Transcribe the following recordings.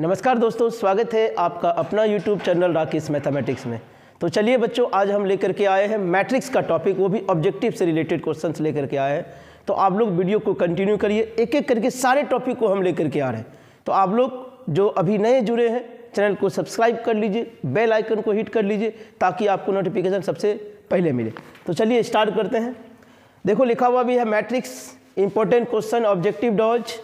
नमस्कार दोस्तों स्वागत है आपका अपना यूट्यूब चैनल राकेश मैथमेटिक्स में तो चलिए बच्चों आज हम लेकर के आए हैं मैट्रिक्स का टॉपिक वो भी ऑब्जेक्टिव से रिलेटेड क्वेश्चंस लेकर के आए हैं तो आप लोग वीडियो को कंटिन्यू करिए एक एक करके सारे टॉपिक को हम लेकर के आ रहे हैं तो आप लोग जो अभी नए जुड़े हैं चैनल को सब्सक्राइब कर लीजिए बेल आइकन को हिट कर लीजिए ताकि आपको नोटिफिकेशन सबसे पहले मिले तो चलिए स्टार्ट करते हैं देखो लिखा हुआ भी है मैट्रिक्स इंपॉर्टेंट क्वेश्चन ऑब्जेक्टिव डॉज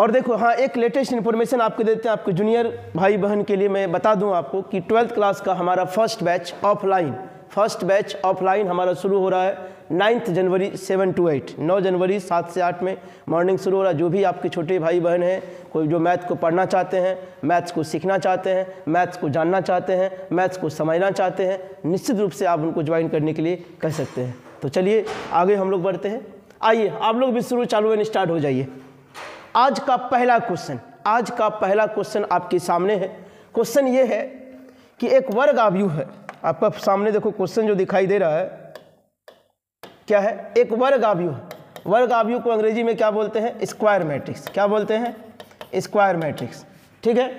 और देखो हाँ एक लेटेस्ट इन्फॉर्मेशन आपको देते हैं आपके जूनियर भाई बहन के लिए मैं बता दूं आपको कि ट्वेल्थ क्लास का हमारा first batch offline first batch offline हमारा शुरू हो रहा है ninth January seven to eight नौ जनवरी सात से आठ में मॉर्निंग शुरू हो रहा है जो भी आपके छोटे भाई बहन हैं कोई जो मैथ को पढ़ना चाहते हैं मैथ्स को सीखना चाहते हैं मैथ्स को जानना चाहते हैं मैथ्स को समझना चाहते हैं निश्चित रूप से आप उनको ज्वाइन करने के लिए कह सकते हैं तो चलिए आगे हम लोग बढ़ते हैं आइए आप लोग भी शुरू चालू एंड स्टार्ट हो जाइए आज का पहला क्वेश्चन आज का पहला क्वेश्चन आपके सामने है क्वेश्चन ये है कि एक वर्ग आव्यूह है आपका सामने देखो क्वेश्चन जो दिखाई दे रहा है क्या है एक वर्ग आव्यूह वर्ग आव्यूह को अंग्रेजी में क्या बोलते हैं स्क्वायर मैट्रिक्स क्या बोलते हैं स्क्वायर मैट्रिक्स ठीक है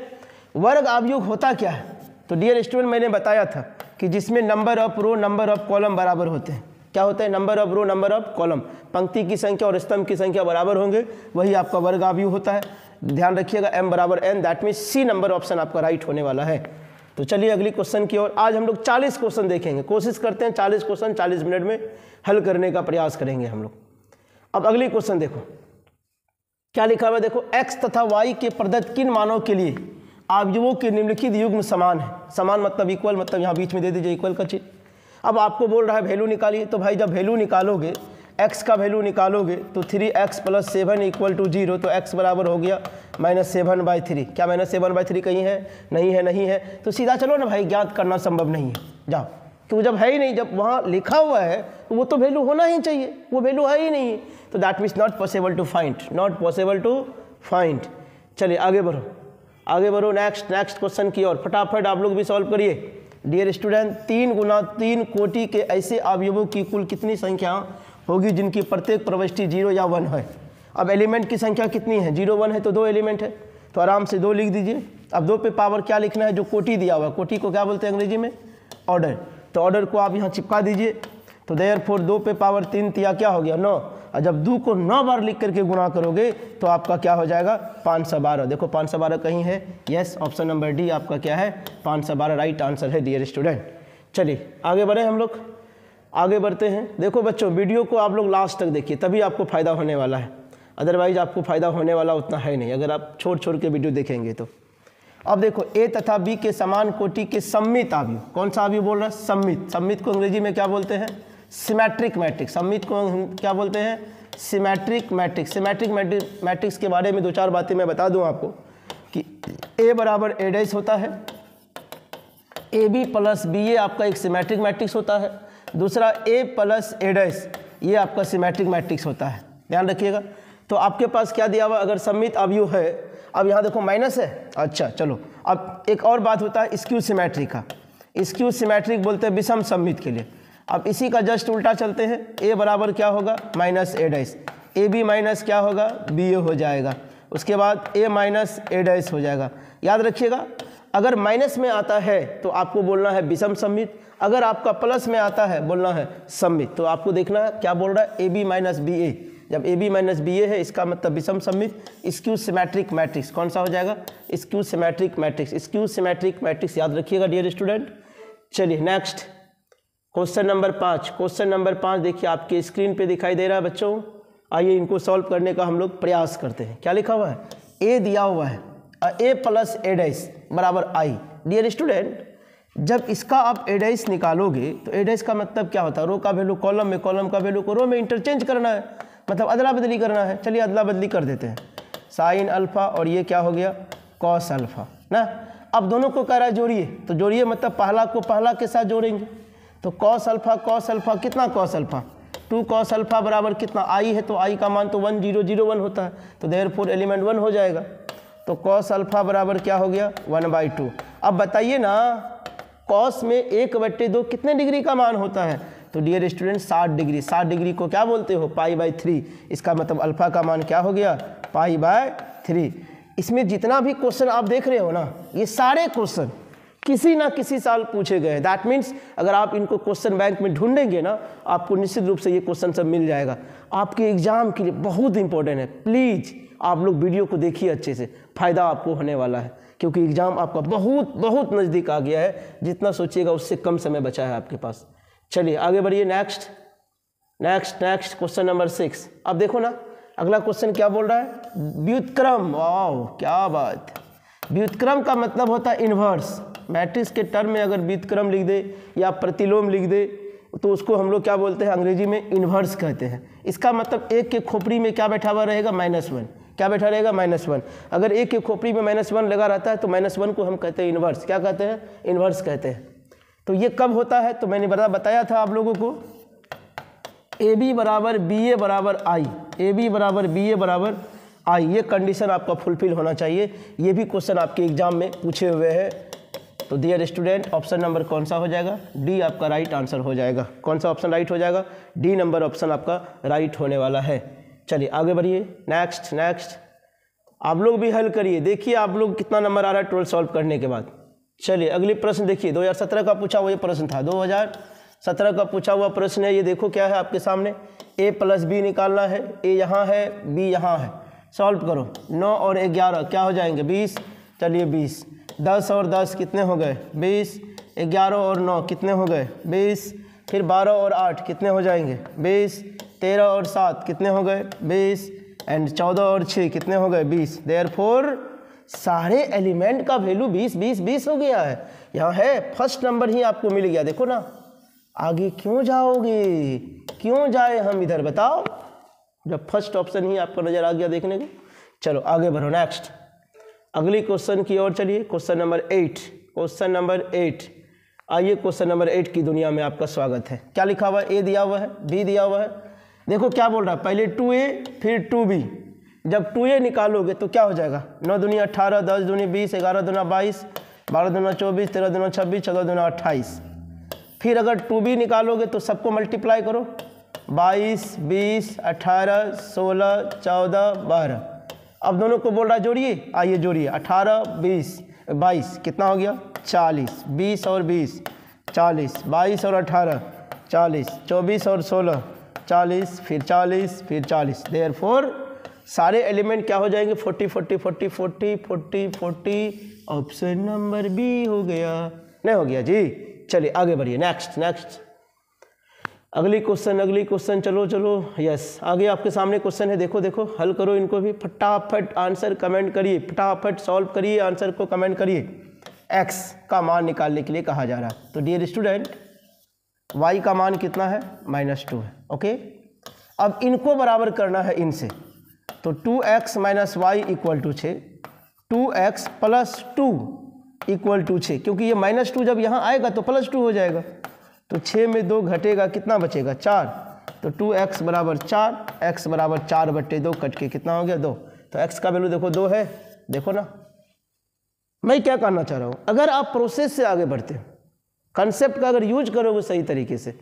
वर्ग आव्यूह होता क्या है तो डियर स्टूडेंट मैंने बताया था कि जिसमें number of row number of column बराबर होते हैं क्या होता है number of row number of column पंक्ति की संख्या और स्तंभ की संख्या बराबर होंगे वही आपका वर्ग आवयु होता है ध्यान रखिएगा एम बराबर N that mean C number option आपका राइट होने वाला है तो चलिए अगली क्वेश्चन की ओर आज हम लोग 40 क्वेश्चन देखेंगे कोशिश करते हैं 40 क्वेश्चन 40 मिनट में हल करने का प्रयास करेंगे हम लोग अब अगली क्वेश्चन देखो क्या लिखा हुआ देखो एक्स तथा वाई के प्रदत्त किन मानों के लिए आवयुवों के निम्नलिखित युग्म समान है समान मतलब इक्वल मतलब यहाँ बीच में दे दीजिए इक्वल का चीज अब आपको बोल रहा है वैल्यू निकालिए तो भाई जब वैल्यू निकालोगे एक्स का वैल्यू निकालोगे तो three x plus seven equal to zero तो एक्स बराबर हो गया माइनस सेवन बाई थ्री क्या माइनस सेवन बाई थ्री कहीं है नहीं है नहीं है तो सीधा चलो ना भाई ज्ञात करना संभव नहीं है जाओ तो जब है ही नहीं जब वहाँ लिखा हुआ है तो वो तो वैल्यू होना ही चाहिए वो वैल्यू है ही नहीं तो that means not possible to find not possible to find चलिए आगे बढ़ो आगे बढ़ो नेक्स्ट नेक्स्ट क्वेश्चन की और फटाफट आप लोग भी सॉल्व करिए डियर स्टूडेंट तीन गुना तीन कोटि के ऐसे अवयवों की कुल कितनी संख्या होगी जिनकी प्रत्येक प्रविष्टि जीरो या वन है अब एलिमेंट की संख्या कितनी है जीरो वन है तो दो एलिमेंट है तो आराम से दो लिख दीजिए अब दो पे पावर क्या लिखना है जो कोटि दिया हुआ है कोटि को क्या बोलते हैं अंग्रेजी में ऑर्डर तो ऑर्डर को आप यहाँ चिपका दीजिए तो देयर फोर दो पे पावर तीन तिया क्या हो गया नौ और जब दो को नौ बार लिख करके गुना करोगे तो आपका क्या हो जाएगा पाँच सौ बारह देखो पाँच सौ बारह कहीं है यस ऑप्शन नंबर डी आपका क्या है पाँच सौ बारह राइट आंसर है डियर स्टूडेंट चलिए आगे बढ़े हम लोग आगे बढ़ते हैं देखो बच्चों वीडियो को आप लोग लास्ट तक देखिए तभी आपको फ़ायदा होने वाला है अदरवाइज आपको फ़ायदा होने वाला उतना है नहीं अगर आप छोड़ छोड़ के वीडियो देखेंगे तो अब देखो ए तथा बी के समान कोटि के सम्मित आवयु कौन सा आवयु बोल रहा है सम्मित सम्मित को अंग्रेजी में क्या बोलते हैं सिमेट्रिक मैट्रिक्स सम्मित को हम क्या बोलते हैं सिमेट्रिक मैट्रिक्स सिमेट्रिक मैट्रिक्स के बारे में दो चार बातें मैं बता दूं आपको कि ए बराबर ए डैश होता है A B plus B A आपका एक सिमेट्रिक मैट्रिक्स होता है दूसरा ए प्लस ए डैश ये आपका सिमेट्रिक मैट्रिक्स होता है ध्यान रखिएगा तो आपके पास क्या दिया हुआ अगर सम्मित अब यू है अब यहाँ देखो माइनस है अच्छा चलो अब एक और बात होता है स्क्यू सीमेट्रिक का स्क्यू सिमेट्रिक बोलते हैं विषम सम्मित के लिए अब इसी का जस्ट उल्टा चलते हैं ए बराबर क्या होगा minus A dash A B minus क्या होगा बी ए हो जाएगा उसके बाद ए माइनस ए डैस हो जाएगा याद रखिएगा अगर माइनस में आता है तो आपको बोलना है विषम सम्मित अगर आपका प्लस में आता है बोलना है सम्मित तो आपको देखना है क्या बोल रहा है A B minus B A जब A B minus B A है इसका मतलब विषम सम्मित स्क्यू सिमेट्रिक मैट्रिक्स कौन सा हो जाएगा skew symmetric matrix skew symmetric matrix याद रखिएगा डियर स्टूडेंट चलिए नेक्स्ट क्वेश्चन नंबर पाँच क्वेश्चन नंबर पाँच देखिए आपके स्क्रीन पे दिखाई दे रहा है बच्चों आइए इनको सॉल्व करने का हम लोग प्रयास करते हैं क्या लिखा हुआ है ए दिया हुआ है ए प्लस एडाइस बराबर आई डियर स्टूडेंट जब इसका आप एडाइस निकालोगे तो एडाइस का मतलब क्या होता है रो का वैल्यू कॉलम में कॉलम का वैल्यू को रो में इंटरचेंज करना है मतलब अदला बदली करना है चलिए अदला बदली कर देते हैं साइन अल्फ़ा और ये क्या हो गया कॉस अल्फ़ा ना अब दोनों को कह रहा है जोड़िए तो जोड़िए मतलब पहला को पहला के साथ जोड़ेंगे तो कॉस अल्फ़ा कॉस अल्फ़ा कितना cos alpha two cos alpha बराबर कितना आई है तो आई का मान तो वन जीरो जीरो वन होता है तो देर फोर एलिमेंट वन हो जाएगा तो कॉस अल्फ़ा बराबर क्या हो गया वन बाई टू अब बताइए ना कॉस में एक बट्टे दो कितने डिग्री का मान होता है तो डियर स्टूडेंट साठ डिग्री साठ डिग्री को क्या बोलते हो पाई बाई थ्री इसका मतलब अल्फ़ा का मान क्या हो गया पाई बाय थ्री इसमें जितना भी क्वेश्चन आप देख रहे हो ना ये सारे क्वेश्चन किसी ना किसी साल पूछे गए दैट मीन्स अगर आप इनको क्वेश्चन बैंक में ढूंढेंगे ना आपको निश्चित रूप से ये क्वेश्चन सब मिल जाएगा आपके एग्जाम के लिए बहुत इंपॉर्टेंट है प्लीज़ आप लोग वीडियो को देखिए अच्छे से फ़ायदा आपको होने वाला है क्योंकि एग्ज़ाम आपका बहुत बहुत नज़दीक आ गया है जितना सोचिएगा उससे कम समय बचा है आपके पास चलिए आगे बढ़िए next next next question number six अब देखो ना अगला क्वेश्चन क्या बोल रहा है व्युतक्रम वाह क्या बात व्युतक्रम का मतलब होता है इन्वर्स मैट्रिक्स के टर्म में अगर बीतक्रम लिख दे या प्रतिलोम लिख दे तो उसको हम लोग क्या बोलते हैं अंग्रेजी में इन्वर्स कहते हैं इसका मतलब एक के खोपड़ी में क्या बैठा हुआ रहेगा माइनस वन क्या बैठा रहेगा माइनस वन अगर एक के खोपड़ी में माइनस वन लगा रहता है तो माइनस वन को हम कहते हैं इन्वर्स क्या कहते हैं इन्वर्स कहते हैं तो ये कब होता है तो मैंने बता बताया था आप लोगों को ए बी बराबर बी ए बराबर आई ए बी बराबर बी ए बराबर आई ये कंडीशन आपका फुलफिल होना चाहिए ये भी क्वेश्चन आपके एग्जाम में पूछे हुए हैं तो डियर स्टूडेंट ऑप्शन नंबर कौन सा हो जाएगा डी आपका राइट आंसर हो जाएगा कौन सा ऑप्शन राइट हो जाएगा डी नंबर ऑप्शन आपका राइट होने वाला है चलिए आगे बढ़िए नेक्स्ट नेक्स्ट आप लोग भी हल करिए देखिए आप लोग कितना नंबर आ रहा है ट्वेल्व सॉल्व करने के बाद चलिए अगली प्रश्न देखिए 2017 का पूछा हुआ ये प्रश्न था 2017 का पूछा हुआ प्रश्न है ये देखो क्या है आपके सामने ए प्लस बी निकालना है ए यहाँ है बी यहाँ है सॉल्व करो नौ और ग्यारह क्या हो जाएंगे बीस चलिए बीस दस और दस कितने हो गए बीस ग्यारह और नौ कितने हो गए बीस फिर बारह और आठ कितने हो जाएंगे बीस तेरह और सात कितने हो गए बीस एंड चौदह और छः कितने हो गए बीस देयर फोर सारे एलिमेंट का वैल्यू बीस बीस बीस हो गया है यहाँ है फर्स्ट नंबर ही आपको मिल गया देखो ना आगे क्यों जाओगे क्यों जाए हम इधर बताओ जब फर्स्ट ऑप्शन ही आपको नज़र आ गया देखने को चलो आगे बढ़ो नेक्स्ट अगली क्वेश्चन की ओर चलिए question number eight question number eight आइए क्वेश्चन नंबर एट की दुनिया में आपका स्वागत है क्या लिखा हुआ है ए दिया हुआ है बी दिया हुआ है देखो क्या बोल रहा है पहले टू ए फिर टू बी जब टू ए निकालोगे तो क्या हो जाएगा नौ दुनिया अट्ठारह दस दुनिया बीस ग्यारह दुना बाईस बारह दुना चौबीस तेरह दुना छब्बीस चौदह दुना अट्ठाईस फिर अगर टू बी निकालोगे तो सबको मल्टीप्लाई करो बाईस बीस अट्ठारह सोलह चौदह बारह अब दोनों को बोल रहा है जोड़िए आइए जोड़िए अठारह बीस बाईस कितना हो गया चालीस बीस और बीस चालीस बाईस और अठारह चालीस चौबीस और सोलह चालीस फिर चालीस फिर चालीस देयर फोर सारे एलिमेंट क्या हो जाएंगे forty forty forty forty forty forty option number B हो गया नहीं हो गया जी चलिए आगे बढ़िए नेक्स्ट नेक्स्ट अगली क्वेश्चन अगली क्वेश्चन चलो चलो यस आगे आपके सामने क्वेश्चन है देखो देखो हल करो इनको भी फटाफट आंसर कमेंट करिए फटाफट सॉल्व करिए आंसर को कमेंट करिए एक्स का मान निकालने के लिए कहा जा रहा है तो डियर स्टूडेंट वाई का मान कितना है माइनस टू है ओके अब इनको बराबर करना है इनसे तो two x minus y equal to छः two x plus two equal to छः क्योंकि ये माइनस टू जब यहाँ आएगा तो प्लस टू हो जाएगा तो छः में दो घटेगा कितना बचेगा चार तो टू एक्स बराबर चार एक्स बराबर चार बट्टे दो कट के कितना हो गया दो तो एक्स का वैल्यू देखो दो है देखो ना मैं क्या कहना चाह रहा हूँ अगर आप प्रोसेस से आगे बढ़ते हो कंसेप्ट का अगर यूज करोगे सही तरीके से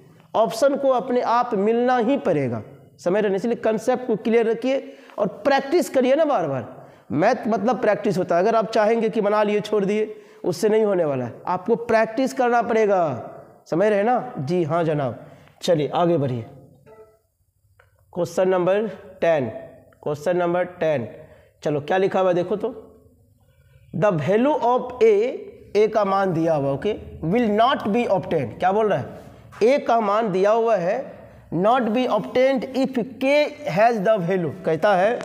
ऑप्शन को अपने आप मिलना ही पड़ेगा समझ रहे इसलिए कंसेप्ट को क्लियर रखिए और प्रैक्टिस करिए ना बार बार मैथ मतलब प्रैक्टिस होता है अगर आप चाहेंगे कि बना लिए छोड़ दिए उससे नहीं होने वाला है आपको प्रैक्टिस करना पड़ेगा समझ रहे ना जी हाँ जनाब चलिए आगे बढ़िए question number ten question number ten चलो क्या लिखा हुआ देखो तो the value of A A का मान दिया हुआ okay will not be obtain क्या बोल रहा है ए का मान दिया हुआ है not be obtain if K has the value कहता है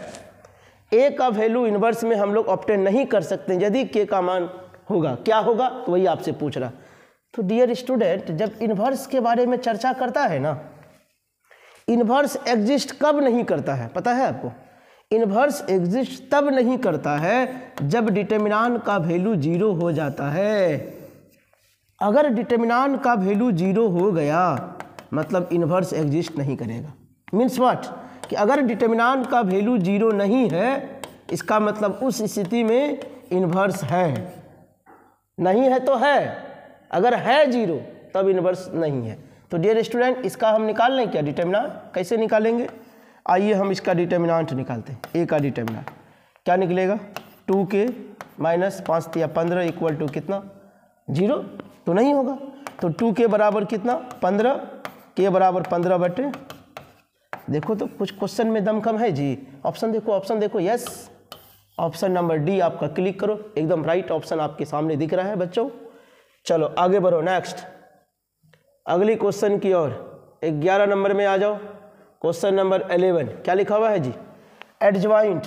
ए का वैल्यू इनवर्स में हम लोग ऑप्टेन नहीं कर सकते यदि के का मान होगा क्या होगा तो वही आपसे पूछ रहा तो डियर स्टूडेंट जब इन्वर्स के बारे में चर्चा करता है ना इन्वर्स एग्जिस्ट कब नहीं करता है पता है आपको इन्वर्स एग्जिस्ट तब नहीं करता है जब डिटर्मिनान का वैल्यू जीरो हो जाता है अगर डिटर्मिनान का वैल्यू जीरो हो गया मतलब इन्वर्स एग्जिस्ट नहीं करेगा मीन्स वाट कि अगर डिटर्मिनान का वैल्यू जीरो नहीं है इसका मतलब उस स्थिति में इन्वर्स है नहीं है तो है अगर है जीरो तब इन्वर्स नहीं है तो डियर स्टूडेंट इसका हम निकाल लें क्या डिटर्मिनाट कैसे निकालेंगे आइए हम इसका डिटर्मिनाट निकालते हैं ए का डिटर्मिनाट क्या निकलेगा टू के माइनस पाँच या पंद्रह इक्वल टू कितना जीरो तो नहीं होगा तो टू के बराबर कितना पंद्रह के बराबर पंद्रह बटे देखो तो कुछ क्वेश्चन में दम कम है जी ऑप्शन देखो ऑप्शन देखो यस ऑप्शन नंबर डी आपका क्लिक करो एकदम राइट ऑप्शन आपके सामने दिख रहा है बच्चों चलो आगे बढ़ो नेक्स्ट अगली क्वेश्चन की ओर ग्यारह नंबर में आ जाओ क्वेश्चन नंबर एलेवन क्या लिखा हुआ है जी एडजॉइंट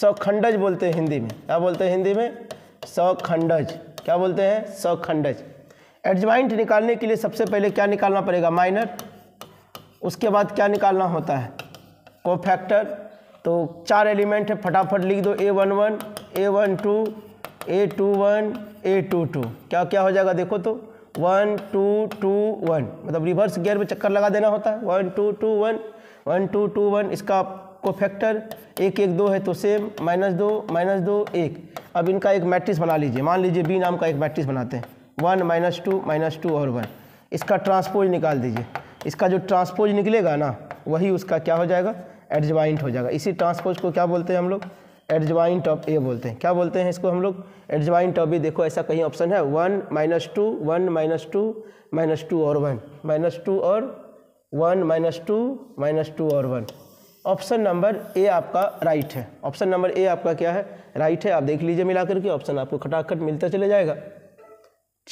सौखंडज बोलते हैं हिंदी में क्या बोलते हैं हिंदी में सौखंडज क्या बोलते हैं सौखंडज एडजवाइंट निकालने के लिए सबसे पहले क्या निकालना पड़ेगा माइनर उसके बाद क्या निकालना होता है को फैक्टर तो चार एलिमेंट है फटाफट लिख दो A one one A one two A two one A two two क्या क्या हो जाएगा देखो तो वन टू टू वन मतलब रिवर्स गियर में चक्कर लगा देना होता है one two two one one two two one इसका को फैक्टर एक एक दो है तो सेम माइनस दो माइनस दो एक अब इनका एक मैट्रिक्स बना लीजिए मान लीजिए बी नाम का एक मैट्रिक्स बनाते हैं one minus two minus two और वन इसका ट्रांसपोज निकाल दीजिए इसका जो ट्रांसपोज निकलेगा ना वही उसका क्या हो जाएगा एडजवाइंट हो जाएगा इसी ट्रांसपोज को क्या बोलते हैं हम लोग एडजवाइंट ऑफ ए बोलते हैं क्या बोलते हैं इसको हम लोग एडजवाइंट ऑफ ए देखो ऐसा कहीं ऑप्शन है one minus two one minus two minus two और वन माइनस टू और one minus two minus two और वन ऑप्शन नंबर ए आपका राइट है ऑप्शन नंबर ए आपका क्या है राइट है आप देख लीजिए मिला करके ऑप्शन आपको खटाखट मिलता चले जाएगा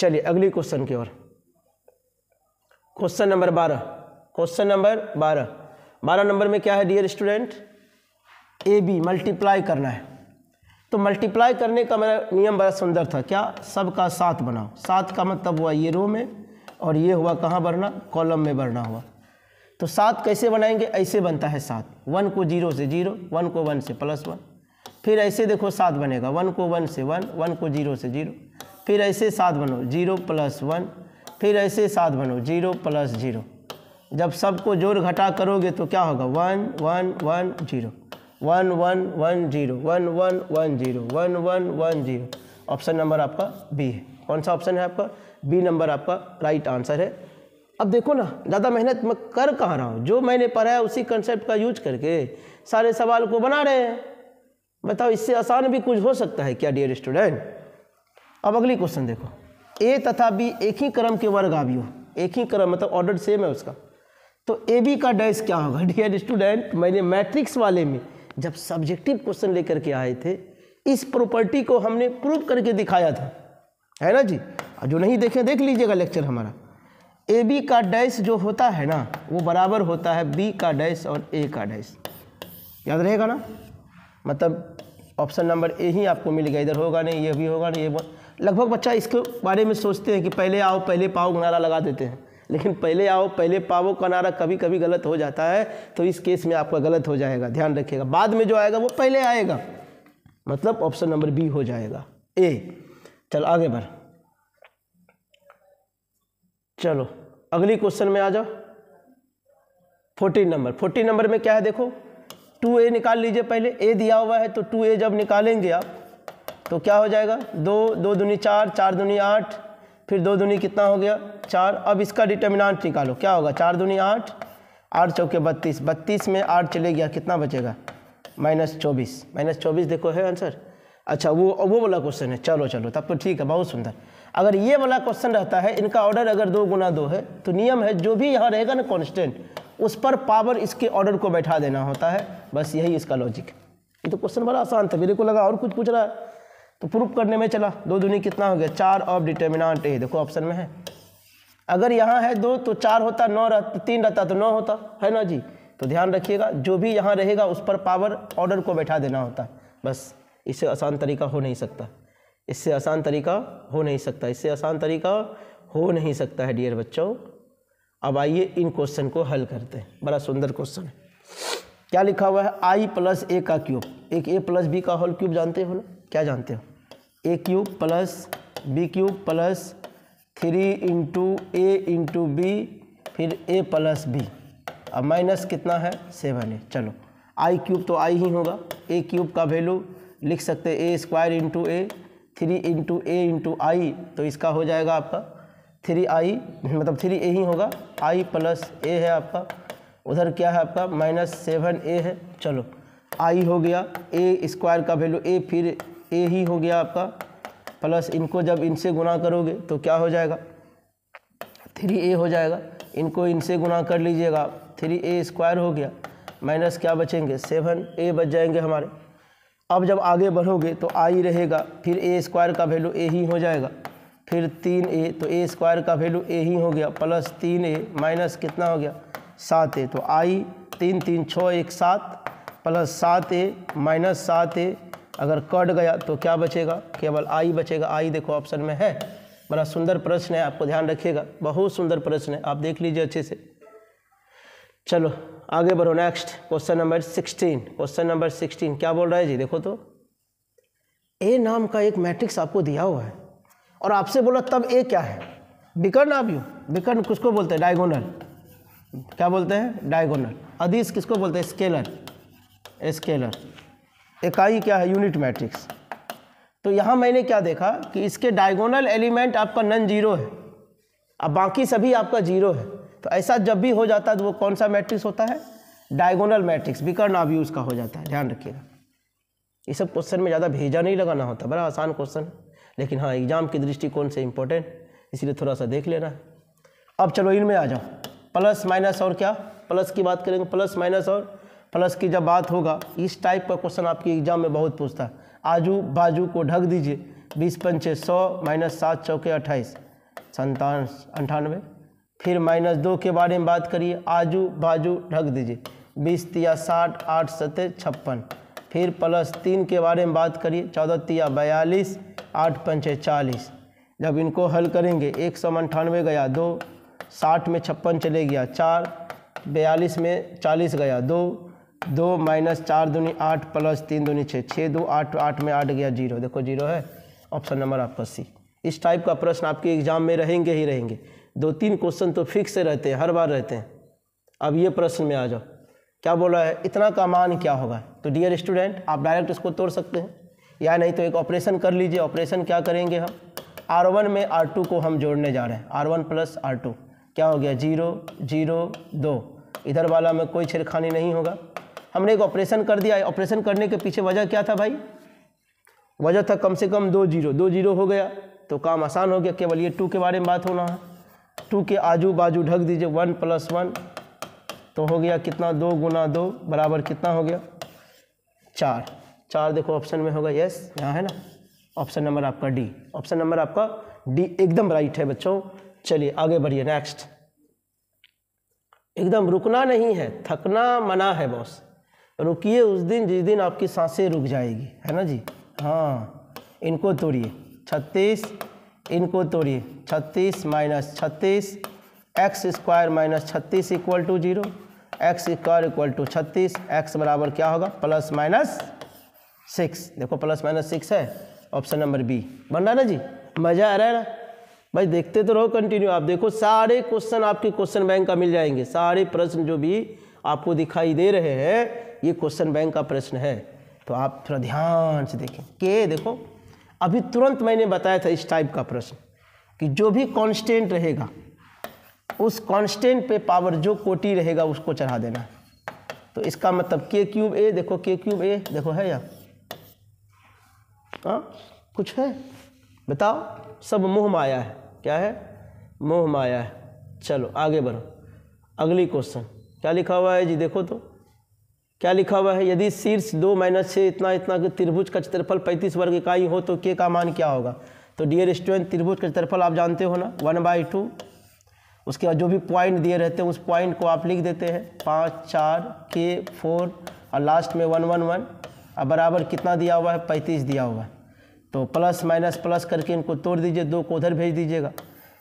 चलिए अगले क्वेश्चन की ओर क्वेश्चन नंबर बारह क्वेश्चन नंबर बारह बारह नंबर में क्या है dear student A B multiply करना है तो मल्टीप्लाई करने का मेरा नियम बड़ा सुंदर था क्या सब का सात बनाओ सात का मतलब हुआ ये रो में और ये हुआ कहाँ बढ़ना कॉलम में बढ़ना हुआ तो सात कैसे बनाएंगे ऐसे बनता है सात वन को जीरो से जीरो वन को वन से प्लस वन फिर ऐसे देखो सात बनेगा वन को वन से वन वन को जीरो से जीरो फिर ऐसे सात बनो जीरो प्लस वन फिर ऐसे सात बनो जीरो प्लस जीरो जब सबको जोड़ घटा करोगे तो क्या होगा one one one zero one one one zero one one one zero one one one zero option number आपका बी है कौन सा ऑप्शन है आपका बी नंबर आपका राइट आंसर है अब देखो ना ज़्यादा मेहनत मैं कर कहाँ रहा हूँ जो मैंने पढ़ा है उसी कंसेप्ट का यूज करके सारे सवाल को बना रहे हैं बताओ इससे आसान भी कुछ हो सकता है क्या डियर स्टूडेंट अब अगली क्वेश्चन देखो ए तथा बी एक ही क्रम के वर्ग हो एक ही क्रम मतलब ऑर्डर सेम है उसका तो ए बी का डैश क्या होगा डियर स्टूडेंट मैंने मैट्रिक्स वाले में जब सब्जेक्टिव क्वेश्चन लेकर के आए थे इस प्रॉपर्टी को हमने प्रूव करके दिखाया था है ना जी और जो नहीं देखे देख लीजिएगा लेक्चर हमारा ए बी का डैश जो होता है ना वो बराबर होता है बी का डैश और ए का डैश याद रहेगा ना मतलब ऑप्शन नंबर ए ही आपको मिलेगा इधर होगा नहीं ये भी होगा नहीं ये लगभग बच्चा इसके बारे में सोचते हैं कि पहले आओ पहले पाओ नारा लगा देते हैं लेकिन पहले आओ पहले पाओ का नारा कभी कभी गलत हो जाता है तो इस केस में आपका गलत हो जाएगा ध्यान रखिएगा बाद में जो आएगा वो पहले आएगा मतलब ऑप्शन नंबर बी हो जाएगा ए चलो आगे बढ़ चलो अगली क्वेश्चन में आ जाओ फोर्टीन नंबर फोर्टीन नंबर में क्या है देखो टू ए निकाल लीजिए पहले ए दिया हुआ है तो टू ए जब निकालेंगे आप तो क्या हो जाएगा दो दो दूनी चार चार दुनी आठ फिर दो दुनी कितना हो गया चार अब इसका डिटर्मिनाट निकालो क्या होगा चार दुनी आठ आठ चौके बत्तीस बत्तीस में आठ चले गया कितना बचेगा माइनस चौबीस माइनस चौबीस देखो है आंसर अच्छा वो वो वाला क्वेश्चन है चलो चलो तब तो ठीक है बहुत सुंदर अगर ये वाला क्वेश्चन रहता है इनका ऑर्डर अगर दो गुना दो है तो नियम है जो भी यहाँ रहेगा ना कॉन्स्टेंट उस पर पावर इसके ऑर्डर को बैठा देना होता है बस यही इसका लॉजिक है ये तो क्वेश्चन बड़ा आसान था मेरे को लगा और कुछ पूछ रहा है तो प्रूफ करने में चला दो दुनी कितना हो गया चार ऑफ डिटर्मिनाट ए देखो ऑप्शन में है अगर यहाँ है दो तो चार होता नौ रहता तो तीन रहता तो नौ होता है ना जी तो ध्यान रखिएगा जो भी यहाँ रहेगा उस पर पावर ऑर्डर को बैठा देना होता है बस इससे आसान तरीका हो नहीं सकता इससे आसान तरीका हो नहीं सकता इससे आसान तरीका हो नहीं सकता है डियर बच्चों अब आइए इन क्वेश्चन को हल करते हैं बड़ा सुंदर क्वेश्चन है क्या लिखा हुआ है आई प्लस ए का क्यूब एक ए प्लस बी का होल क्यूब जानते हो ना क्या जानते हो A cube plus B cube plus three into A into B फिर ए प्लस बी अब माइनस कितना है सेवन है चलो आई क्यूब तो आई ही होगा ए क्यूब का वैल्यू लिख सकते A square into A three into A into I तो इसका हो जाएगा आपका थ्री आई मतलब थ्री ए ही होगा आई प्लस ए है आपका उधर क्या है आपका माइनस सेवन ए है चलो आई हो गया ए स्क्वायर का वैल्यू ए फिर ए ही हो गया आपका प्लस इनको जब इनसे गुना करोगे तो क्या हो जाएगा थ्री ए हो जाएगा इनको इनसे गुना कर लीजिएगा आप थ्री ए स्क्वायर हो गया माइनस क्या बचेंगे सेवन ए बच जाएंगे हमारे अब जब आगे बढ़ोगे तो आई रहेगा फिर ए स्क्वायर का वैल्यू ए ही हो जाएगा फिर तीन ए तो ए स्क्वायर का वैल्यू ए ही हो गया प्लस तीन ए माइनस कितना हो गया सात ए तो आई तीन तीन छः एक सात प्लस सात ए माइनस सात ए अगर कट गया तो क्या बचेगा केवल आई बचेगा आई देखो ऑप्शन में है बड़ा सुंदर प्रश्न है आपको ध्यान रखिएगा बहुत सुंदर प्रश्न है आप देख लीजिए अच्छे से चलो आगे बढ़ो next question number sixteen question number sixteen क्या बोल रहा है जी देखो तो ए नाम का एक मैट्रिक्स आपको दिया हुआ है और आपसे बोला तब ए क्या है विकर्ण आप यू विकर्ण किसको बोलते हैं डायगोनल क्या बोलते हैं डायगोनल अधिस किसको बोलते हैं स्केलर स्केलर इकाई क्या है यूनिट मैट्रिक्स तो यहाँ मैंने क्या देखा कि इसके डायगोनल एलिमेंट आपका नन जीरो है अब बाकी सभी आपका जीरो है तो ऐसा जब भी हो जाता है तो वो कौन सा मैट्रिक्स होता है डायगोनल मैट्रिक्स विकर्ण यूज़ का हो जाता है ध्यान रखिएगा ये सब क्वेश्चन में ज़्यादा भेजा नहीं लगाना होता बड़ा आसान क्वेश्चन है लेकिन हाँ एग्जाम दृष्टि दृष्टिकोण से इम्पोर्टेंट इसलिए थोड़ा सा देख लेना है अब चलो इनमें आ जाओ प्लस माइनस और क्या प्लस की बात करेंगे प्लस माइनस और प्लस की जब बात होगा इस टाइप का क्वेश्चन आपके एग्जाम में बहुत पूछता है आजू बाजू को ढक दीजिए बीस पंचे सौ माइनस सात चौके अट्ठाईस संतान अंठानवे फिर माइनस दो के बारे में बात करिए आजू बाजू ढक दीजिए बीस तिया साठ आठ सत्तर छप्पन फिर प्लस तीन के बारे में बात करिए चौदह तिया बयालीस आठ पंचे चालीस जब इनको हल करेंगे एक सौ अंठानवे गया दो साठ में छप्पन चले गया चार बयालीस में चालीस गया दो दो माइनस चार दूनी आठ प्लस तीन दूनी छः छः दो आठ तो आठ में आठ गया जीरो देखो जीरो है ऑप्शन नंबर आपका सी इस टाइप का प्रश्न आपके एग्जाम में रहेंगे ही रहेंगे दो तीन क्वेश्चन तो फिक्स रहते हैं हर बार रहते हैं अब ये प्रश्न में आ जाओ क्या बोला है इतना का मान क्या होगा तो डियर स्टूडेंट आप डायरेक्ट इसको तोड़ सकते हैं या नहीं तो एक ऑपरेशन कर लीजिए ऑपरेशन क्या करेंगे हम आर वन में आर टू को हम जोड़ने जा रहे हैं R one plus R two क्या हो गया जीरो जीरो दो इधर वाला में कोई छेड़खानी नहीं होगा हमने एक ऑपरेशन कर दिया ऑपरेशन करने के पीछे वजह क्या था भाई वजह था कम से कम दो जीरो दो जीरो हो गया तो काम आसान हो गया केवल ये टू के बारे में बात होना है टू के आजू बाजू ढक दीजिए वन प्लस वन तो हो गया कितना दो गुना दो बराबर कितना हो गया चार चार देखो ऑप्शन में होगा यस यहाँ है ना ऑप्शन नंबर आपका डी ऑप्शन नंबर आपका डी एकदम राइट है बच्चों चलिए आगे बढ़िए नेक्स्ट एकदम रुकना नहीं है थकना मना है बॉस रुकिए उस दिन जिस दिन आपकी सांसें रुक जाएगी है ना जी हाँ इनको तोड़िए छत्तीस इनको तोड़िए छत्तीस माइनस छत्तीस एक्स स्क्वायर माइनस छत्तीस equal to zero x square equal to छत्तीस एक्स बराबर क्या होगा प्लस माइनस सिक्स देखो प्लस माइनस सिक्स है ऑप्शन नंबर बी बन रहा ना जी मज़ा आ रहा है ना भाई देखते तो रहो कंटिन्यू आप देखो सारे क्वेश्चन आपके क्वेश्चन बैंक का मिल जाएंगे सारे प्रश्न जो भी आपको दिखाई दे रहे हैं ये क्वेश्चन बैंक का प्रश्न है तो आप थोड़ा ध्यान से देखें के देखो अभी तुरंत मैंने बताया था इस टाइप का प्रश्न कि जो भी कांस्टेंट रहेगा उस कांस्टेंट पे पावर जो कोटी रहेगा उसको चढ़ा देना है तो इसका मतलब के क्यूब ए देखो के क्यूब ए देखो है या आ? हाँ, कुछ है बताओ सब मोह माया है क्या है मोह माया है चलो आगे बढ़ो अगली क्वेश्चन क्या लिखा हुआ है जी देखो तो क्या लिखा हुआ है यदि शीर्ष दो माइनस छः इतना इतना त्रिभुज का क्षेत्रफल पैंतीस वर्ग इकाई हो तो के का मान क्या होगा तो डियर स्टूडेंट त्रिभुज का क्षेत्रफल आप जानते हो ना वन बाई टू उसके बाद जो भी पॉइंट दिए रहते हैं उस पॉइंट को आप लिख देते हैं पाँच चार के फोर और लास्ट में वन वन वन और बराबर कितना दिया हुआ है पैंतीस दिया हुआ है तो प्लस माइनस प्लस करके इनको तोड़ दीजिए दो को उधर भेज दीजिएगा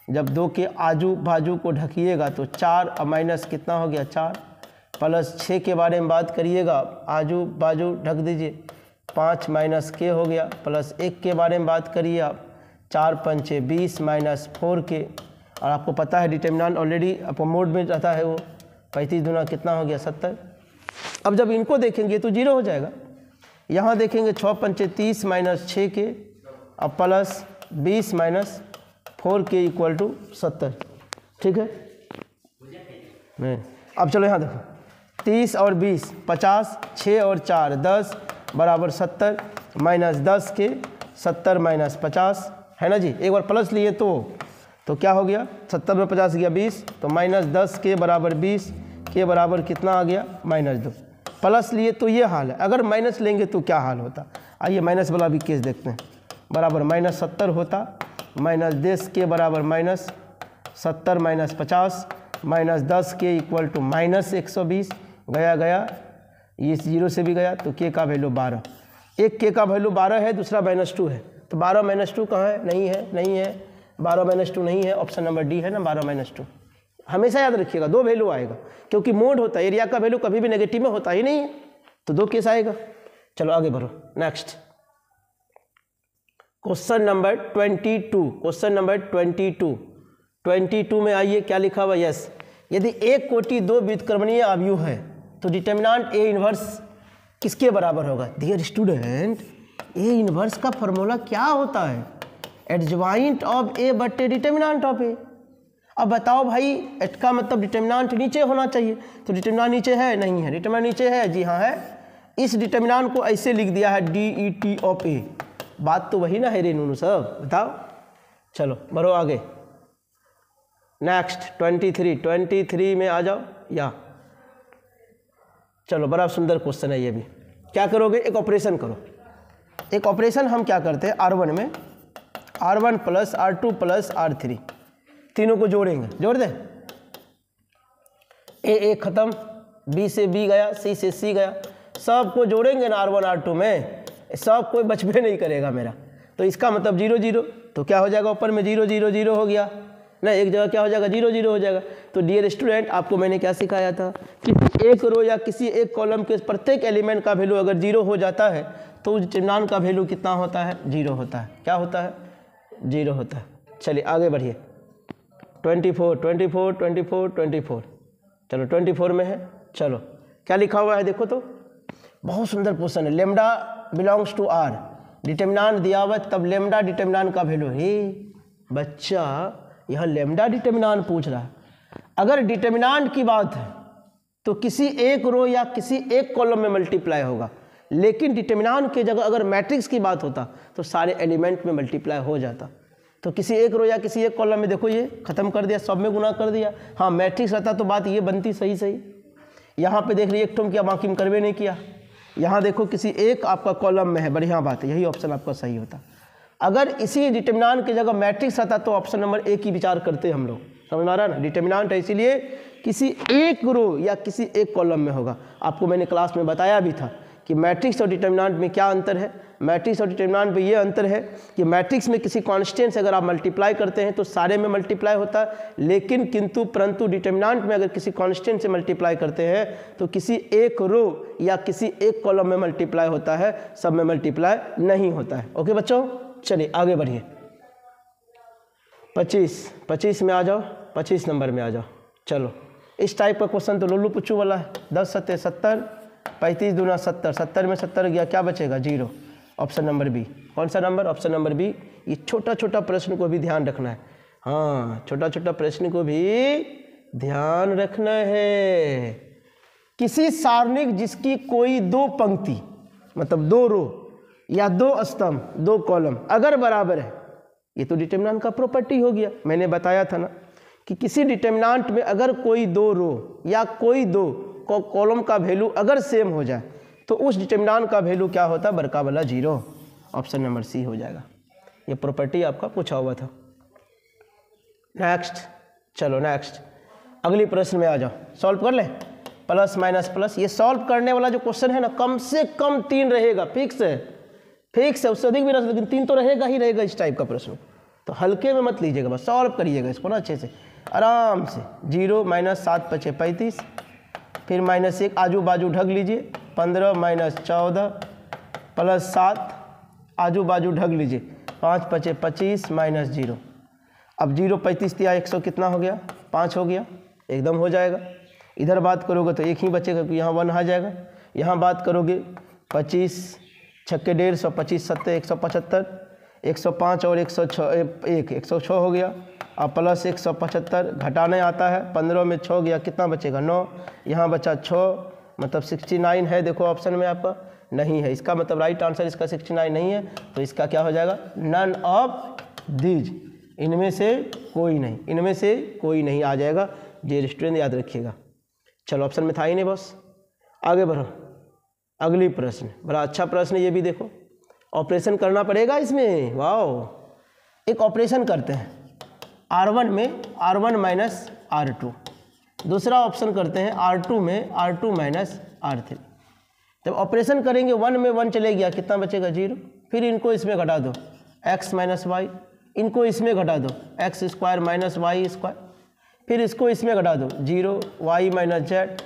जब दो के आजू बाजू को ढकिएगा तो चार और माइनस कितना हो गया चार प्लस छः के बारे में बात करिएगा आजू बाजू ढक दीजिए पाँच माइनस के हो गया प्लस एक के बारे में बात करिए आप चार पंचे बीस माइनस फोर के और आपको पता है डिटर्मिनान ऑलरेडी आपको मोड में रहता है वो पैंतीस दुना कितना हो गया सत्तर अब जब इनको देखेंगे तो जीरो हो जाएगा यहाँ देखेंगे छः पंचे तीस माइनस छः के और प्लस बीस minus four K equal to सत्तर ठीक है नहीं अब चलो यहाँ देखो तीस और बीस पचास छः और चार दस बराबर सत्तर माइनस दस के सत्तर माइनस पचास है ना जी एक बार प्लस लिए तो तो क्या हो गया सत्तर में पचास गया बीस तो माइनस दस के बराबर बीस के बराबर कितना आ गया माइनस दो प्लस लिए तो ये हाल है अगर माइनस लेंगे तो क्या हाल होता आइए माइनस वाला भी केस देखते हैं बराबर माइनस सत्तर होता माइनस दस के बराबर माइनस सत्तर माइनस पचास माइनस दस के इक्वल टू माइनस एक सौ बीस गया गया ये जीरो से भी गया तो के का वैल्यू बारह एक के का वैल्यू बारह है दूसरा माइनस टू है तो बारह माइनस टू कहाँ है नहीं है नहीं है बारह माइनस टू नहीं है ऑप्शन नंबर डी है ना बारह माइनस टू हमेशा याद रखिएगा दो वैल्यू आएगा क्योंकि मोड होता है एरिया का वैल्यू कभी भी नेगेटिव में होता ही नहीं है तो दो केस आएगा चलो आगे बढ़ो next question number twenty two question number twenty two twenty two में आइए क्या लिखा हुआ यस यदि एक कोटि दो व्युतकर्मणीय अवयु है तो डिटर्मिनाट ए इन्वर्स किसके बराबर होगा दियर स्टूडेंट ए इन्वर्स का फॉर्मूला क्या होता है adjoint of A but determinant of A अब बताओ भाई एट का मतलब डिटर्मिनाट नीचे होना चाहिए तो डिटर्मिनाट नीचे है नहीं है डिटर्मिनाट नीचे है जी हाँ है इस डिटर्मिनाट को ऐसे लिख दिया है D E T of A बात तो वही ना है रे नूनू सब बताओ चलो बढ़ो आगे next twenty three twenty three में आ जाओ या चलो बड़ा सुंदर क्वेश्चन है ये भी क्या करोगे एक ऑपरेशन करो एक ऑपरेशन हम क्या करते हैं आर वन में R one plus R two plus R three तीनों को जोड़ेंगे जोड़ दें ए ए ख़त्म बी से बी गया सी से सी गया सबको जोड़ेंगे ना आर वन आर टू में सब कोई बचपे नहीं करेगा मेरा तो इसका मतलब जीरो जीरो तो क्या हो जाएगा ऊपर में जीरो जीरो जीरो हो गया ना एक जगह क्या हो जाएगा जीरो जीरो हो जाएगा तो डियर स्टूडेंट आपको मैंने क्या सिखाया था कि एक रो या किसी एक कॉलम के प्रत्येक एलिमेंट का वैल्यू अगर जीरो हो जाता है तो उस चिन्हान का वैल्यू कितना होता है जीरो होता है क्या होता है जीरो होता है चलिए आगे बढ़िए twenty four twenty four twenty four twenty four चलो ट्वेंटी फोर में है चलो क्या लिखा हुआ है देखो तो बहुत सुंदर क्वेश्चन है lambda belongs to R determinant दिया हुआ तब लेमडा डिटेमिनान का वैल्यू ही बच्चा यहाँ लेमडा डिटर्मिनान पूछ रहा है अगर डिटर्मिनाट की बात है तो किसी एक रो या किसी एक कॉलम में मल्टीप्लाई होगा लेकिन डिटर्मिनाट की जगह अगर मैट्रिक्स की बात होता तो सारे एलिमेंट में मल्टीप्लाई हो जाता तो किसी एक रो या किसी एक कॉलम में देखो ये ख़त्म कर दिया सब में गुना कर दिया हाँ मैट्रिक्स रहता तो बात ये बनती सही सही यहाँ पे देख लीजिए एक टोम किया बाकी करवे नहीं किया यहाँ देखो किसी एक आपका कॉलम में है बढ़िया बात है यही ऑप्शन आपका सही होता अगर इसी डिटर्मिनान की जगह मैट्रिक्स आता तो ऑप्शन नंबर ए की विचार करते हम लोग समझ में आ रहा है ना डिटर्मिनाट है इसीलिए किसी एक रो या किसी एक कॉलम में होगा आपको मैंने क्लास में बताया भी था कि मैट्रिक्स और डिटर्मिनाट में क्या अंतर है मैट्रिक्स और डिटर्मिनाट में ये अंतर है कि मैट्रिक्स में किसी कॉन्स्टेंट से अगर आप मल्टीप्लाई करते हैं तो सारे में मल्टीप्लाई होता है लेकिन किंतु परंतु डिटर्मिनाट में अगर किसी कॉन्स्टेंट से मल्टीप्लाई करते हैं तो किसी एक रो या किसी एक कॉलम में मल्टीप्लाई होता है सब में मल्टीप्लाई नहीं होता है ओके बच्चों चलिए आगे बढ़िए पच्चीस पच्चीस में आ जाओ पच्चीस नंबर में आ जाओ चलो इस टाइप का क्वेश्चन तो लुल्लू पुच्छू वाला है दस सत्य सत्तर पैंतीस दूना सत्तर सत्तर में सत्तर गया क्या बचेगा जीरो ऑप्शन नंबर बी कौन सा नंबर ऑप्शन नंबर बी ये छोटा छोटा प्रश्न को भी ध्यान रखना है हाँ छोटा छोटा प्रश्न को भी ध्यान रखना है किसी सारणिक जिसकी कोई दो पंक्ति मतलब दो रो या दो स्तंभ दो कॉलम अगर बराबर है ये तो डिटर्मिनाट का प्रॉपर्टी हो गया मैंने बताया था ना कि किसी डिटर्मिनांट में अगर कोई दो रो या कोई दो कॉलम का वैल्यू अगर सेम हो जाए तो उस डिटर्मिनांट का वैल्यू क्या होता है बरका वाला जीरो ऑप्शन नंबर सी हो जाएगा ये प्रॉपर्टी आपका पूछा हुआ था नेक्स्ट चलो नेक्स्ट अगली प्रश्न में आ जाओ सॉल्व कर ले प्लस माइनस प्लस ये सॉल्व करने वाला जो क्वेश्चन है ना कम से कम तीन रहेगा फिक्स है ठीक से उससे अधिक भी रह सकते तीन तो रहेगा ही रहेगा इस टाइप का प्रश्न तो हल्के में मत लीजिएगा बस सॉल्व करिएगा इसको ना अच्छे से आराम से जीरो माइनस सात पचे पैंतीस फिर माइनस एक आजू बाजू ढक लीजिए पंद्रह माइनस चौदह प्लस सात आजू बाजू ढक लीजिए पाँच पचे पच्चीस माइनस जीरो अब जीरो पैंतीस दिया एक सौ कितना हो गया पाँच हो गया एकदम हो जाएगा इधर बात करोगे तो एक ही बचेगा क्योंकि यहाँ वन आ जाएगा यहाँ बात करोगे पच्चीस छक्के डेढ़ सौ पच्चीस सत्तर एक सौ पचहत्तर एक सौ पाँच और एक सौ छः एक एक सौ छः हो गया और प्लस एक सौ पचहत्तर घटाने आता है पंद्रह में छः गया कितना बचेगा नौ यहाँ बचा छः मतलब सिक्सटी नाइन है देखो ऑप्शन में आपका नहीं है इसका मतलब राइट आंसर इसका सिक्सटी नाइन नहीं है तो इसका क्या हो जाएगा नन ऑफ दीज इनमें से कोई नहीं इनमें से कोई नहीं आ जाएगा जे रेस्टोरेंट याद रखिएगा चलो ऑप्शन में था ही नहीं बस आगे बढ़ो अगली प्रश्न बड़ा अच्छा प्रश्न ये भी देखो ऑपरेशन करना पड़ेगा इसमें वाह एक ऑपरेशन करते हैं आर वन में R one minus R two दूसरा ऑप्शन करते हैं आर टू में R two minus R three जब ऑपरेशन करेंगे वन में वन चले गया कितना बचेगा जीरो फिर इनको इसमें घटा दो एक्स माइनस वाई इनको इसमें घटा दो x square minus y square फिर इसको इसमें घटा दो zero y minus z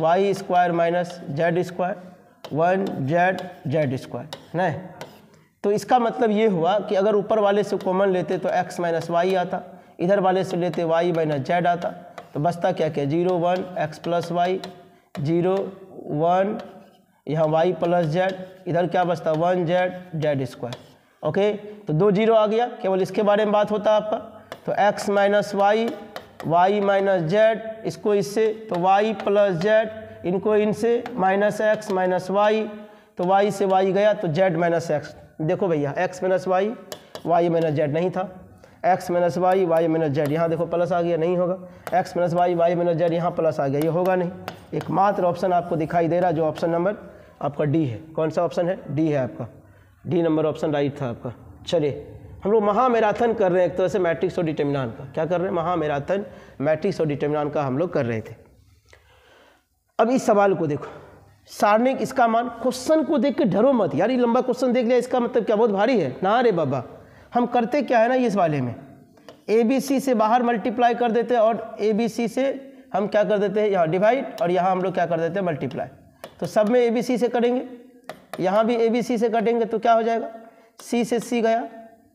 y square minus z square one z z square न तो इसका मतलब ये हुआ कि अगर ऊपर वाले से कॉमन लेते तो एक्स माइनस वाई आता इधर वाले से लेते वाई माइनस जेड आता तो बचता क्या क्या zero one x plus y zero one यहाँ वाई प्लस जेड इधर क्या बचता one z z square okay तो दो जीरो आ गया केवल इसके बारे में बात होता है आपका तो x minus y y minus z इसको इससे तो वाई प्लस जेड इनको इनसे माइनस एक्स माइनस वाई तो वाई से वाई गया तो जेड माइनस एक्स देखो भैया x minus y y minus z नहीं था x minus y y minus z यहाँ देखो प्लस आ गया नहीं होगा x minus y y minus z यहाँ प्लस आ गया ये होगा नहीं एकमात्र ऑप्शन आपको दिखाई दे रहा जो ऑप्शन नंबर आपका डी है कौन सा ऑप्शन है डी है आपका डी नंबर ऑप्शन राइट था आपका चलिए हम लोग महामैराथन कर रहे हैं एक तरह से मैट्रिक्स और डिटर्मिनान का क्या कर रहे हैं महामैराथन मैट्रिक्स और डिटर्मिनान का हम लोग कर रहे थे अब इस सवाल को देखो सारणिक इसका मान क्वेश्चन को देख के डरो मत यार ये लंबा क्वेश्चन देख लिया इसका मतलब क्या बहुत भारी है ना रे बाबा हम करते क्या है ना इस वाले में ए बी सी से बाहर मल्टीप्लाई कर देते हैं और ए बी सी से हम क्या कर देते हैं यहाँ डिवाइड और यहाँ हम लोग क्या कर देते हैं मल्टीप्लाई तो सब में ए बी सी से करेंगे यहाँ भी ए बी सी से कटेंगे तो क्या हो जाएगा सी से सी गया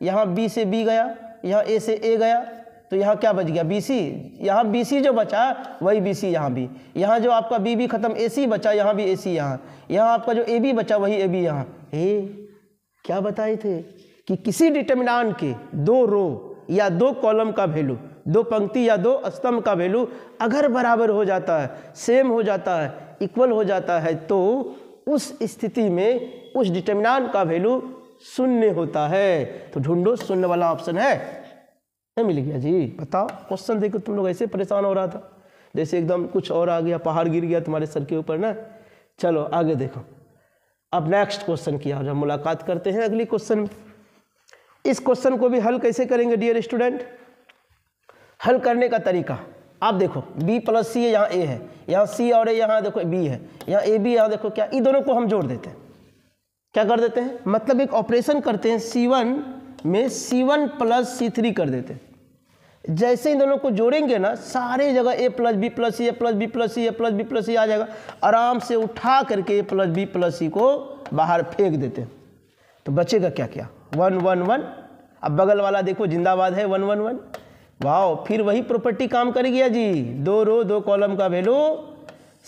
यहाँ बी से बी गया यहाँ ए से ए गया तो यहाँ क्या बच गया बी सी यहाँ बी सी जो बचा वही बी सी यहाँ भी यहाँ जो आपका बी बी ख़त्म ए सी बचा यहाँ भी ए सी यहाँ यहाँ आपका जो ए बी बचा वही ए बी यहाँ हे क्या बताए थे कि किसी डिटर्मिनाट के दो रो या दो कॉलम का वैल्यू दो पंक्ति या दो स्तंभ का वैल्यू अगर बराबर हो जाता है सेम हो जाता है इक्वल हो जाता है तो उस स्थिति में उस डिटर्मिनाट का वैल्यू शून्य होता है तो ढूंढो शून्य वाला ऑप्शन है मिल गया जी बताओ क्वेश्चन देखो तुम लोग ऐसे परेशान हो रहा था जैसे एकदम कुछ और आ गया पहाड़ गिर गया तुम्हारे सर के ऊपर ना चलो आगे देखो अब नेक्स्ट क्वेश्चन किया जब मुलाकात करते हैं अगली क्वेश्चन में इस क्वेश्चन को भी हल कैसे करेंगे डियर स्टूडेंट हल करने का तरीका आप देखो बी प्लस सी है यहाँ ए है यहाँ सी और ए यहाँ देखो बी है यहाँ ए बी यहाँ देखो क्या इन दोनों को हम जोड़ देते हैं क्या कर देते हैं मतलब एक ऑपरेशन करते हैं सी वन में C one plus C three कर देते हैं जैसे इन दोनों को जोड़ेंगे ना सारे जगह A plus B plus C A plus B plus C A plus B plus C आ जाएगा आराम से उठा करके A plus B plus C को बाहर फेंक देते हैं तो बचेगा क्या क्या वन वन वन अब बगल वाला देखो जिंदाबाद है वन वन वन वाह फिर वही प्रॉपर्टी काम करेगी जी दो रो दो कॉलम का वैल्यू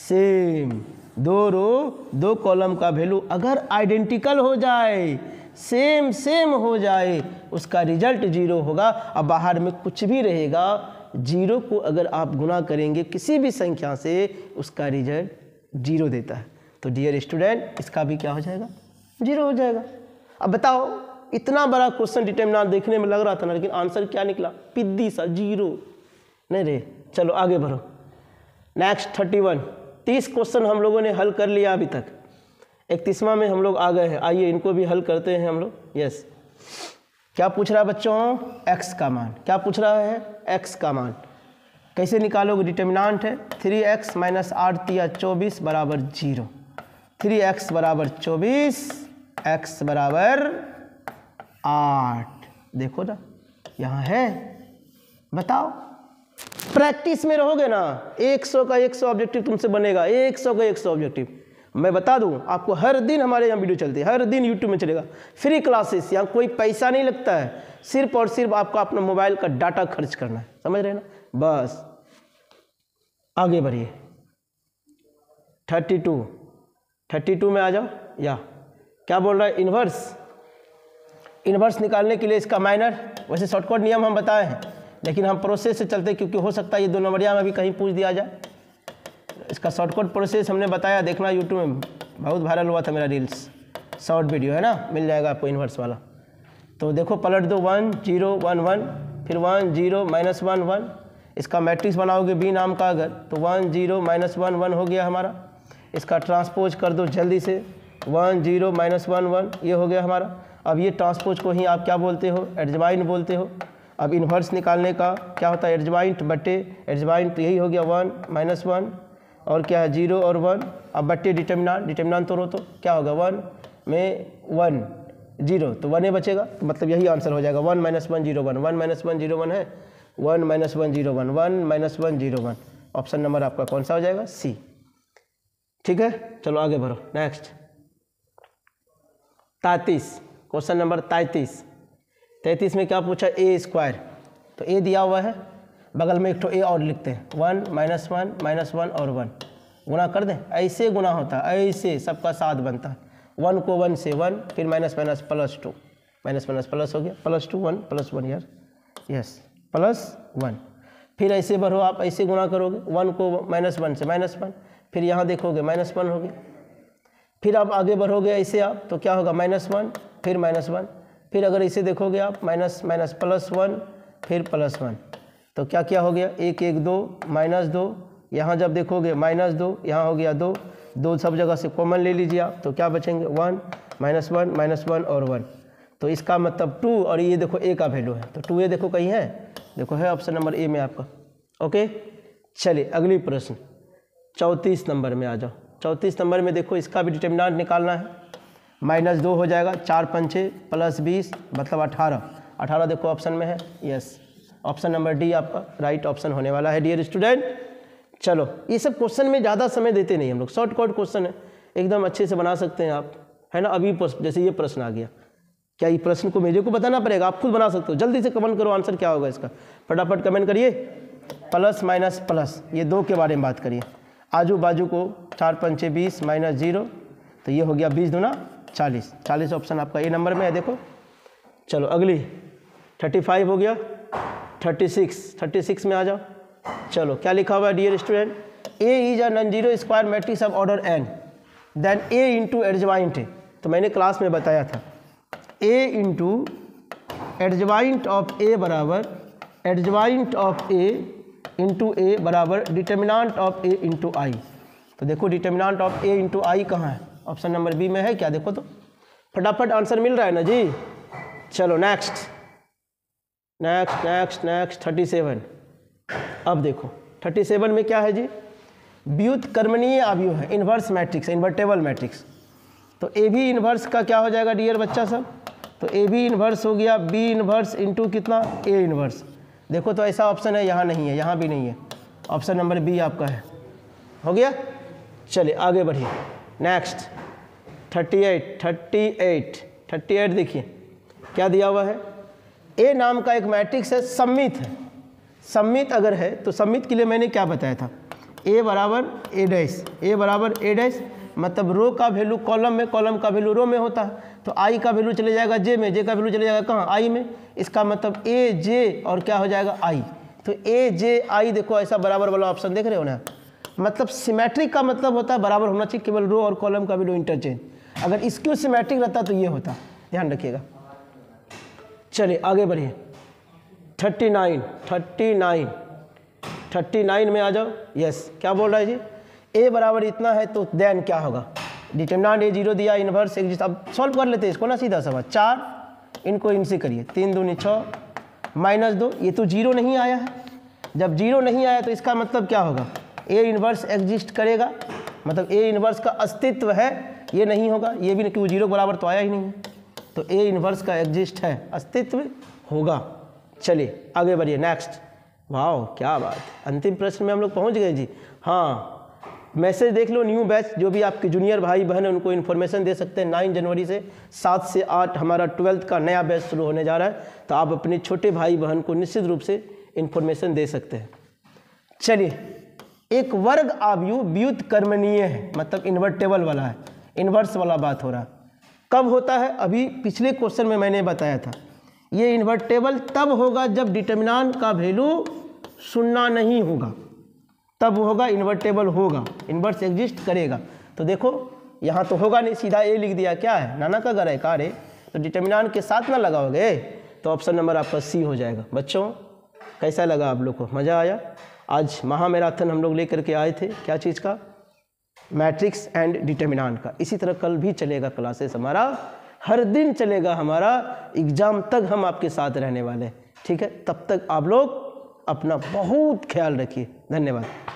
सेम दो रो दो कॉलम का वैल्यू अगर आइडेंटिकल हो जाए सेम सेम हो जाए उसका रिजल्ट जीरो होगा अब बाहर में कुछ भी रहेगा जीरो को अगर आप गुना करेंगे किसी भी संख्या से उसका रिजल्ट जीरो देता है तो डियर स्टूडेंट इसका भी क्या हो जाएगा जीरो हो जाएगा अब बताओ इतना बड़ा क्वेश्चन डिटर्मिनार देखने में लग रहा था ना लेकिन आंसर क्या निकला पिद्दी सा जीरो नहीं रे चलो आगे बढ़ो नेक्स्ट थर्टी वन तीस क्वेश्चन हम लोगों ने हल कर लिया अभी तक इकतीसवा में हम लोग आ गए हैं आइए इनको भी हल करते हैं हम लोग यस क्या पूछ रहा है बच्चों एक्स का मान क्या पूछ रहा है एक्स का मान कैसे निकालोगे डिटर्मिनांट है थ्री एक्स माइनस आठ तिया चौबीस बराबर जीरो थ्री एक्स बराबर चौबीस एक्स बराबर आठ देखो ना यहाँ है बताओ प्रैक्टिस में रहोगे ना 100 का 100 ऑब्जेक्टिव तुमसे बनेगा 100 का 100 ऑब्जेक्टिव मैं बता दूं आपको हर दिन हमारे यहाँ वीडियो चलती है हर दिन यूट्यूब में चलेगा फ्री क्लासेस यहाँ कोई पैसा नहीं लगता है सिर्फ और सिर्फ आपको अपना मोबाइल का डाटा खर्च करना है समझ रहे ना बस आगे बढ़िए थर्टी टू थर्टी टू में आ जाओ या क्या बोल रहा है इन्वर्स इन्वर्स निकालने के लिए इसका माइनर वैसे शॉर्टकट नियम हम बताए हैं लेकिन हम प्रोसेस से चलते क्योंकि हो सकता है ये दो नंबरिया में भी कहीं पूछ दिया जाए इसका शॉर्टकट प्रोसेस हमने बताया देखना यूट्यूब में बहुत वायरल हुआ था मेरा रील्स शॉर्ट वीडियो है ना मिल जाएगा आपको इन्वर्स वाला तो देखो पलट दो वन जीरो वन वन फिर one zero minus one one इसका मैट्रिक्स बनाओगे बी नाम का अगर तो one zero minus one one हो गया हमारा इसका ट्रांसपोज कर दो जल्दी से one zero minus one one ये हो गया हमारा अब ये ट्रांसपोज को ही आप क्या बोलते हो एडजवाइन बोलते हो अब इन्वर्स निकालने का क्या होता है एडजवाइंट बटे एडजवाइंट यही हो गया वन माइनस वन और क्या है जीरो और वन अब बट्टे डिटर्मिनान डिटर्मिनान तोड़ो तो क्या होगा वन में वन जीरो तो वन ही बचेगा तो मतलब यही आंसर हो जाएगा one minus one zero one one minus one zero one है one minus one zero one one minus one zero one option number आपका कौन सा हो जाएगा सी ठीक है चलो आगे बढ़ो नेक्स्ट तैतीस क्वेश्चन नंबर तैतीस तैतीस में क्या पूछा ए स्क्वायर तो ए दिया हुआ है बगल में एक ठो ए और लिखते हैं one minus one minus one और वन गुना कर दें ऐसे गुना होता है ऐसे सबका साथ बनता है वन को वन से वन फिर minus minus plus two minus minus plus हो गया plus two one plus one यार यस प्लस वन फिर ऐसे बढ़ो आप ऐसे गुना करोगे वन को माइनस वन से माइनस वन फिर यहाँ देखोगे माइनस वन हो गया फिर आप आगे बढ़ोगे ऐसे आप तो क्या होगा माइनस वन फिर माइनस वन फिर अगर इसे देखोगे आप माइनस माइनस प्लस वन फिर प्लस वन तो क्या क्या हो गया एक एक दो माइनस दो यहाँ जब देखोगे माइनस दो यहाँ हो गया दो दो सब जगह से कॉमन ले लीजिए आप तो क्या बचेंगे one minus one minus one और वन तो इसका मतलब टू और ये देखो ए का वैल्यू है तो टू ए देखो कहीं है देखो है ऑप्शन नंबर ए में आपका ओके चलिए अगली प्रश्न चौंतीस नंबर में आ जाओ चौंतीस नंबर में देखो इसका भी डिटर्मिनाट निकालना है माइनस दो हो जाएगा चार पंचे प्लस बीस मतलब अठारह अठारह देखो ऑप्शन में है यस ऑप्शन नंबर डी आपका राइट ऑप्शन होने वाला है डियर स्टूडेंट चलो ये सब क्वेश्चन में ज़्यादा समय देते नहीं हम लोग शॉर्टकट क्वेश्चन है एकदम अच्छे से बना सकते हैं आप है ना अभी जैसे ये प्रश्न आ गया क्या ये प्रश्न को मेरे को बताना पड़ेगा आप खुद बना सकते हो जल्दी से कमेंट करो आंसर क्या होगा इसका फटाफट कमेंट करिए प्लस माइनस प्लस ये दो के बारे में बात करिए आजू बाजू को चार पंचे बीस माइनस जीरो तो ये हो गया बीस दूना चालीस चालीस ऑप्शन आपका ए नंबर में है देखो चलो अगली थर्टी फाइव हो गया थर्टी सिक्स थर्टी सिक्स में आ जाओ चलो क्या लिखा हुआ है dear student A is a non zero square matrix of order n then A into adjoint तो मैंने क्लास में बताया था ए इंटू एडजवाइंट ऑफ ए बराबर एडजवाइंट ऑफ ए इंटू ए बराबर determinant of A into I तो देखो determinant of A into I कहाँ है ऑप्शन नंबर बी में है क्या देखो तो फटाफट आंसर मिल रहा है ना जी चलो next next next next thirty seven अब देखो थर्टी सेवन में क्या है जी व्युत कर्मणीय आवयु है इन्वर्स मैट्रिक्स इन्वर्टेबल मैट्रिक्स तो ए बी इन्वर्स का क्या हो जाएगा डियर बच्चा सब तो ए बी इन्वर्स हो गया बी इन्वर्स इंटू कितना ए इन्वर्स देखो तो ऐसा ऑप्शन है यहाँ नहीं है यहाँ भी नहीं है ऑप्शन नंबर बी आपका है हो गया चलिए आगे बढ़िए next thirty eight thirty eight thirty eight देखिए क्या दिया हुआ है ए नाम का एक मैट्रिक्स है सम्मित है सम्मित अगर है तो सम्मित के लिए मैंने क्या बताया था ए बराबर ए डैस ए बराबर ए डैस मतलब रो का वैल्यू कॉलम में कॉलम का वैल्यू रो में होता है तो आई का वैल्यू चले जाएगा जे में जे का वैल्यू चले जाएगा कहाँ आई में इसका मतलब ए जे और क्या हो जाएगा आई तो ए जे आई देखो ऐसा बराबर वाला ऑप्शन देख रहे हो ना मतलब सिमेट्रिक का मतलब होता है बराबर होना चाहिए केवल रो और कॉलम का वैल्यू इंटरचेंज अगर इसक्यू सिमेट्रिक रहता तो ये होता ध्यान रखिएगा चलिए आगे बढ़िए thirty nine thirty nine thirty nine में आ जाओ यस क्या बोल रहा है जी ए बराबर इतना है तो देन क्या होगा डिटर्मिनाट ए जीरो दिया इनवर्स एक अब सॉल्व कर लेते हैं इसको ना सीधा सवा चार इनको इनसे करिए तीन दूनी छः माइनस दो ये तो जीरो नहीं आया है जब जीरो नहीं आया तो इसका मतलब क्या होगा ए इनवर्स एग्जिस्ट करेगा मतलब ए इनवर्स का अस्तित्व है ये नहीं होगा ये भी नहीं क्योंकि जीरो बराबर तो आया ही नहीं है तो ए इन्वर्स का एग्जिस्ट है अस्तित्व होगा चलिए आगे बढ़िए नेक्स्ट वाह क्या बात है अंतिम प्रश्न में हम लोग पहुँच गए जी हाँ मैसेज देख लो न्यू बैच जो भी आपके जूनियर भाई बहन है उनको इन्फॉर्मेशन दे सकते हैं नाइन जनवरी से सात से आठ हमारा ट्वेल्थ का नया बैच शुरू होने जा रहा है तो आप अपने छोटे भाई बहन को निश्चित रूप से इन्फॉर्मेशन दे सकते हैं चलिए एक वर्ग आवयु व्युत कर्मणीय है मतलब इन्वर्टेबल वाला है इन्वर्स वाला बात हो रहा है कब होता है अभी पिछले क्वेश्चन में मैंने बताया था ये इन्वर्टेबल तब होगा जब डिटर्मिनान का वैल्यू सुनना नहीं होगा तब होगा इन्वर्टेबल होगा इन्वर्ट्स एग्जिस्ट करेगा तो देखो यहाँ तो होगा नहीं सीधा ए लिख दिया क्या है नाना का घर है कार है तो डिटर्मिनान के साथ ना लगाओगे तो ऑप्शन नंबर आपका सी हो जाएगा बच्चों कैसा लगा आप लोग को मज़ा आया आज महामैराथन हम लोग ले करके आए थे क्या चीज़ का मैट्रिक्स एंड डिटर्मिनाट का इसी तरह कल भी चलेगा क्लासेस हमारा हर दिन चलेगा हमारा एग्ज़ाम तक हम आपके साथ रहने वाले ठीक है तब तक आप लोग अपना बहुत ख्याल रखिए धन्यवाद